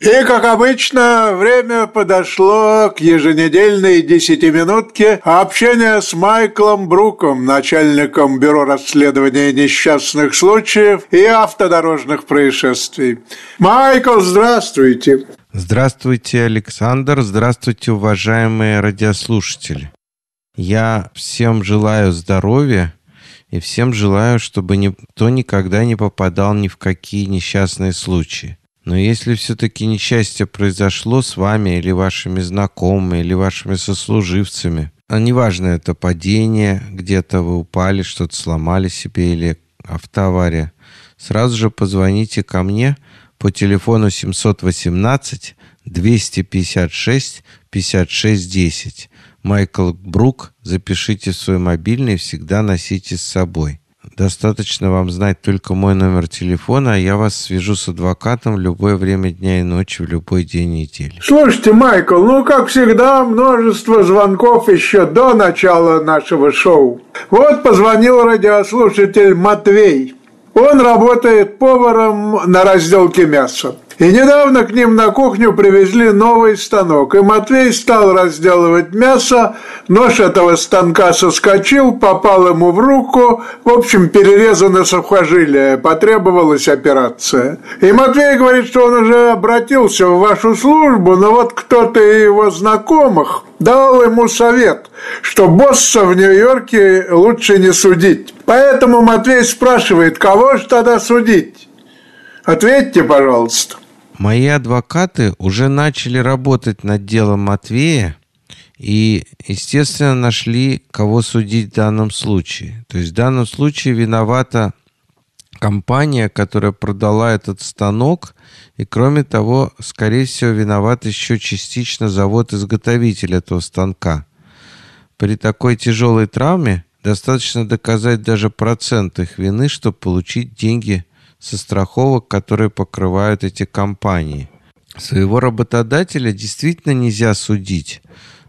И, как обычно, время подошло к еженедельной десятиминутке общения с Майклом Бруком, начальником Бюро расследования несчастных случаев и автодорожных происшествий. Майкл, здравствуйте! Здравствуйте, Александр! Здравствуйте, уважаемые радиослушатели! Я всем желаю здоровья, и всем желаю, чтобы никто никогда не попадал ни в какие несчастные случаи. Но если все-таки несчастье произошло с вами или вашими знакомыми, или вашими сослуживцами, а неважно, это падение, где-то вы упали, что-то сломали себе или автоавария, сразу же позвоните ко мне по телефону 718 256 56 10. Майкл Брук, запишите свой мобильный, всегда носите с собой. Достаточно вам знать только мой номер телефона, а я вас свяжу с адвокатом в любое время дня и ночи, в любой день недели. Слушайте, Майкл, ну, как всегда, множество звонков еще до начала нашего шоу. Вот позвонил радиослушатель Матвей. Он работает поваром на разделке мяса. И недавно к ним на кухню привезли новый станок, и Матвей стал разделывать мясо, нож этого станка соскочил, попал ему в руку, в общем, перерезано сухожилие, потребовалась операция. И Матвей говорит, что он уже обратился в вашу службу, но вот кто-то из его знакомых дал ему совет, что босса в Нью-Йорке лучше не судить. Поэтому Матвей спрашивает, кого же тогда судить? Ответьте, пожалуйста. Мои адвокаты уже начали работать над делом Матвея и, естественно, нашли, кого судить в данном случае. То есть в данном случае виновата компания, которая продала этот станок, и кроме того, скорее всего, виноват еще частично завод-изготовитель этого станка. При такой тяжелой травме достаточно доказать даже процент их вины, чтобы получить деньги – со страховок, которые покрывают эти компании. Своего работодателя действительно нельзя судить,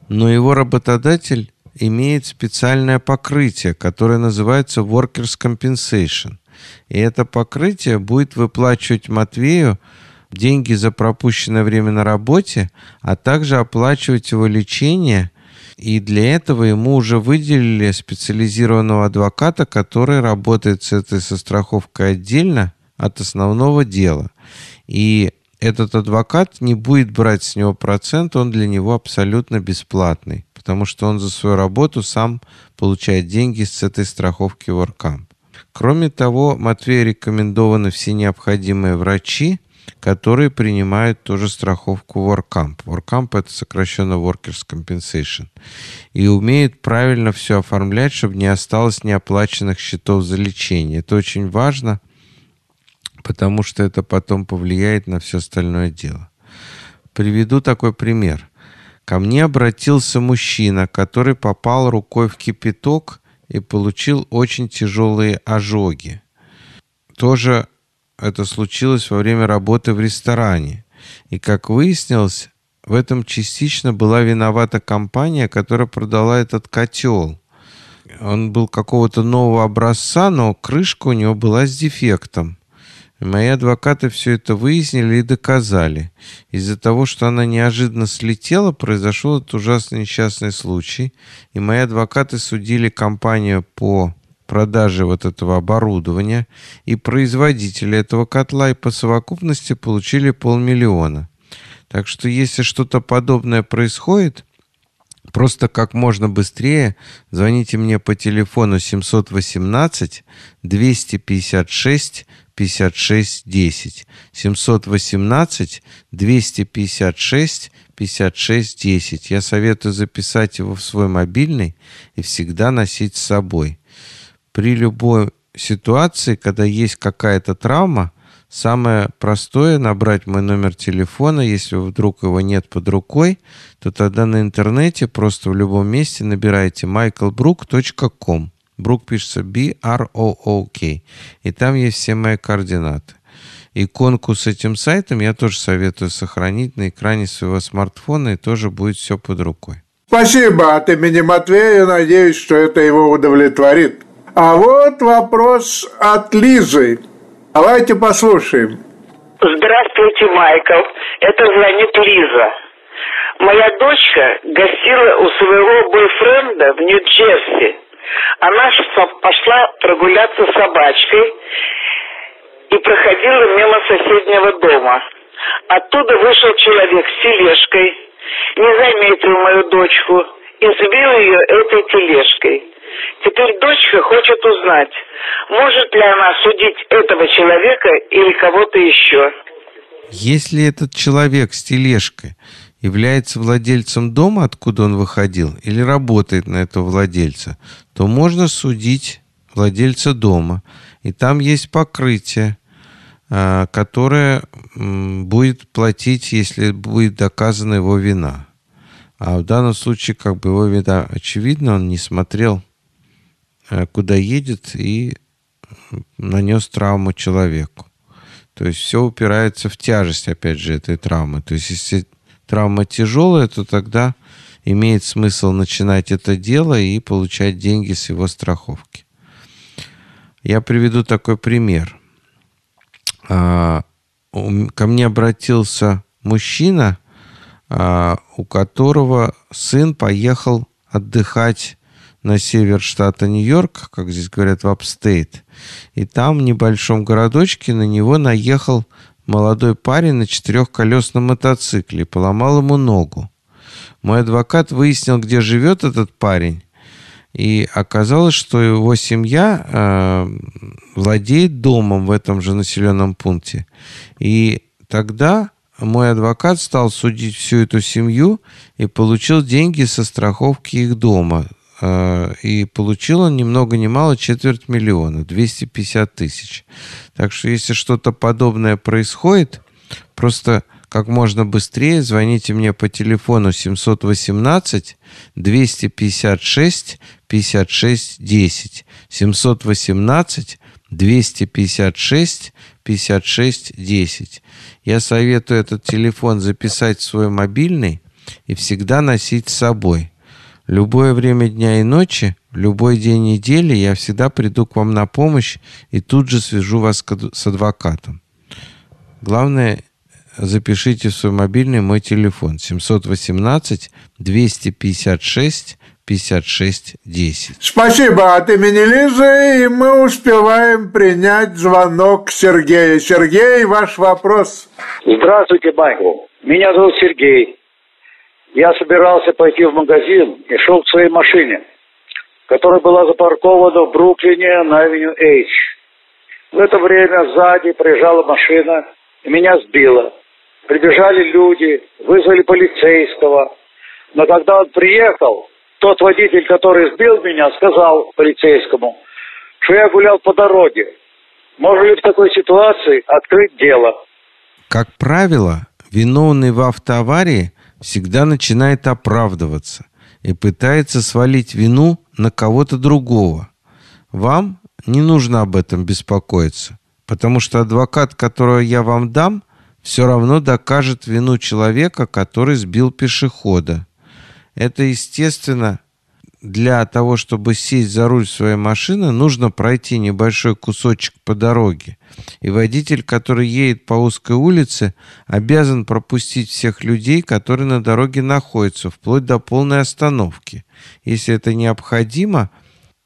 но его работодатель имеет специальное покрытие, которое называется Workers Compensation. И это покрытие будет выплачивать Матвею деньги за пропущенное время на работе, а также оплачивать его лечение. И для этого ему уже выделили специализированного адвоката, который работает с этой страховкой отдельно от основного дела. И этот адвокат не будет брать с него процент, он для него абсолютно бесплатный, потому что он за свою работу сам получает деньги с этой страховки WorkCamp. Кроме того, Матвею рекомендованы все необходимые врачи, которые принимают тоже страховку WorkCamp. WorkCamp – это сокращенно Workers' Compensation. И умеют правильно все оформлять, чтобы не осталось неоплаченных счетов за лечение. Это очень важно – потому что это потом повлияет на все остальное дело. Приведу такой пример. Ко мне обратился мужчина, который попал рукой в кипяток и получил очень тяжелые ожоги. Тоже это случилось во время работы в ресторане. И, как выяснилось, в этом частично была виновата компания, которая продала этот котел. Он был какого-то нового образца, но крышка у него была с дефектом. Мои адвокаты все это выяснили и доказали. Из-за того, что она неожиданно слетела, произошел этот ужасный несчастный случай. И мои адвокаты судили компанию по продаже вот этого оборудования и производителя этого котла и по совокупности получили полмиллиона. Так что если что-то подобное происходит, просто как можно быстрее звоните мне по телефону 718 256 56 10. 718 256 56 10. Я советую записать его в свой мобильный и всегда носить с собой. При любой ситуации, когда есть какая-то травма, самое простое набрать мой номер телефона, если вдруг его нет под рукой, то тогда на интернете просто в любом месте набираете michaelbrook.com Брук пишется B-R-O-O-K. И там есть все мои координаты. Иконку с этим сайтом я тоже советую сохранить на экране своего смартфона, и тоже будет все под рукой. Спасибо от имени Матвея. Надеюсь, что это его удовлетворит. А вот вопрос от Лизы. Давайте послушаем. Здравствуйте, Майкл. Это звонит Лиза. Моя дочка гостила у своего бойфренда в Нью-Джерси. Она пошла прогуляться с собачкой и проходила мимо соседнего дома. Оттуда вышел человек с тележкой, не заметил мою дочку и сбил ее этой тележкой. Теперь дочка хочет узнать, может ли она судить этого человека или кого-то еще. Если этот человек с тележкой является владельцем дома, откуда он выходил, или работает на этого владельца, то можно судить владельца дома. И там есть покрытие, а, которое будет платить, если будет доказана его вина. А в данном случае, как бы его вина очевидна, он не смотрел, а, куда едет, и нанес травму человеку. То есть все упирается в тяжесть, опять же, этой травмы. То есть если травма тяжелая, то тогда имеет смысл начинать это дело и получать деньги с его страховки. Я приведу такой пример. А, ко мне обратился мужчина, а, у которого сын поехал отдыхать на север штата Нью-Йорк, как здесь говорят, в апстейт. И там, в небольшом городочке, на него наехал молодой парень на четырехколесном мотоцикле и поломал ему ногу. Мой адвокат выяснил, где живет этот парень, и оказалось, что его семья э, владеет домом в этом же населенном пункте. И тогда мой адвокат стал судить всю эту семью и получил деньги со страховки их дома Э, и получил он ни много ни мало четверть миллиона, 250 тысяч. Так что если что-то подобное происходит, просто как можно быстрее звоните мне по телефону 718 256 56 10 718 256 56 10. Я советую этот телефон записать в свой мобильный и всегда носить с собой – Любое время дня и ночи, любой день недели я всегда приду к вам на помощь и тут же свяжу вас с адвокатом. Главное, запишите в свой мобильный мой телефон 718 256 5610. Спасибо от имени Лизы, и мы успеваем принять звонок Сергея. Сергей, ваш вопрос. Здравствуйте, Майкл. Меня зовут Сергей. Я собирался пойти в магазин и шел к своей машине, которая была запаркована в Бруклине на авеню H. В это время сзади приезжала машина и меня сбила. Прибежали люди, вызвали полицейского. Но когда он приехал, тот водитель, который сбил меня, сказал полицейскому, что я гулял по дороге. Можно ли в такой ситуации открыть дело? Как правило, виновный в автоаварии всегда начинает оправдываться и пытается свалить вину на кого-то другого. Вам не нужно об этом беспокоиться, потому что адвокат, которого я вам дам, все равно докажет вину человека, который сбил пешехода. Это, естественно, для того, чтобы сесть за руль своей машины, нужно пройти небольшой кусочек по дороге. И водитель, который едет по узкой улице, обязан пропустить всех людей, которые на дороге находятся, вплоть до полной остановки. Если это необходимо,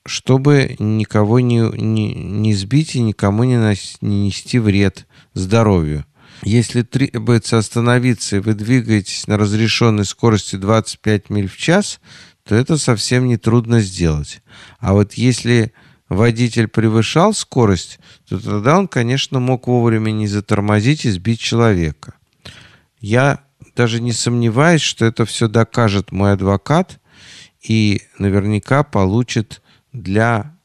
чтобы никого не, не, не сбить и никому не, нас, не нести вред здоровью. Если требуется остановиться и вы двигаетесь на разрешенной скорости 25 миль в час – то это совсем не трудно сделать. А вот если водитель превышал скорость, то тогда он, конечно, мог вовремя не затормозить и сбить человека. Я даже не сомневаюсь, что это все докажет мой адвокат и наверняка получит для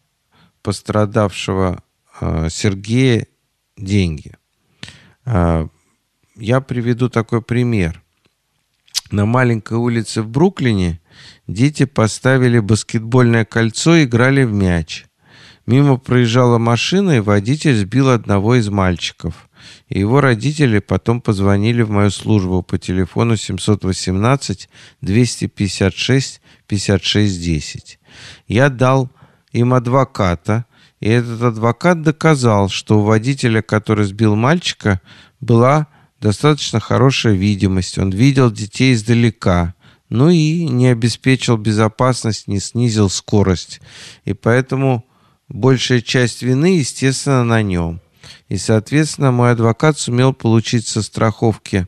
пострадавшего э, Сергея деньги. Э, я приведу такой пример. На маленькой улице в Бруклине дети поставили баскетбольное кольцо и играли в мяч. Мимо проезжала машина, и водитель сбил одного из мальчиков. И его родители потом позвонили в мою службу по телефону 718-256-5610. Я дал им адвоката, и этот адвокат доказал, что у водителя, который сбил мальчика, была достаточно хорошая видимость, он видел детей издалека, ну и не обеспечил безопасность, не снизил скорость. И поэтому большая часть вины, естественно, на нем. И, соответственно, мой адвокат сумел получить со страховки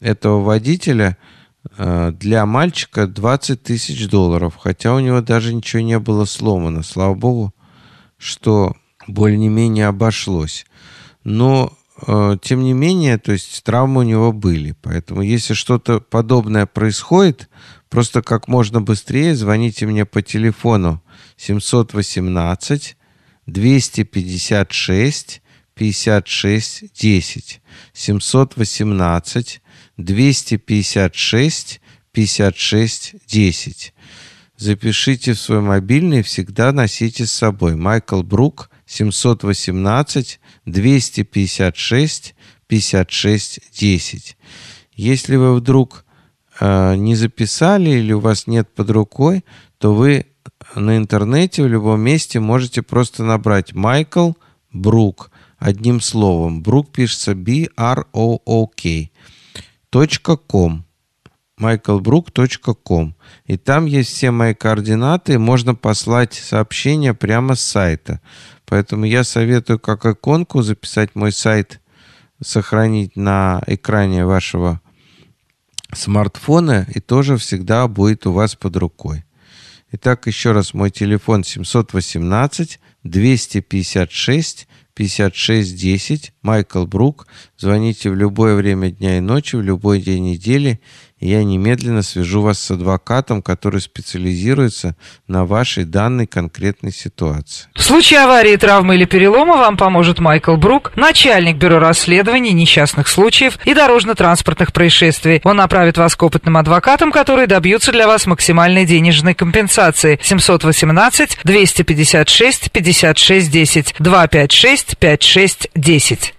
этого водителя э, для мальчика 20 тысяч долларов, хотя у него даже ничего не было сломано. Слава богу, что более-менее обошлось. Но Э, тем не менее, то есть травмы у него были. Поэтому если что-то подобное происходит, просто как можно быстрее звоните мне по телефону 718 256 56 10 718 256 56 10. Запишите в свой мобильный, всегда носите с собой. Майкл Брук – 718 256 56 10. Если вы вдруг э, не записали или у вас нет под рукой, то вы на интернете в любом месте можете просто набрать Майкл Брук одним словом. Брук пишется B-R-O-O-K. .com michaelbrook.com. И там есть все мои координаты, можно послать сообщение прямо с сайта. Поэтому я советую как иконку записать мой сайт, сохранить на экране вашего смартфона, и тоже всегда будет у вас под рукой. Итак, еще раз мой телефон 718 256 5610 Майкл Брук. Звоните в любое время дня и ночи, в любой день недели я немедленно свяжу вас с адвокатом, который специализируется на вашей данной конкретной ситуации. В случае аварии, травмы или перелома вам поможет Майкл Брук, начальник бюро расследований несчастных случаев и дорожно-транспортных происшествий. Он направит вас к опытным адвокатам, которые добьются для вас максимальной денежной компенсации 718 256 56 10 256 56 10.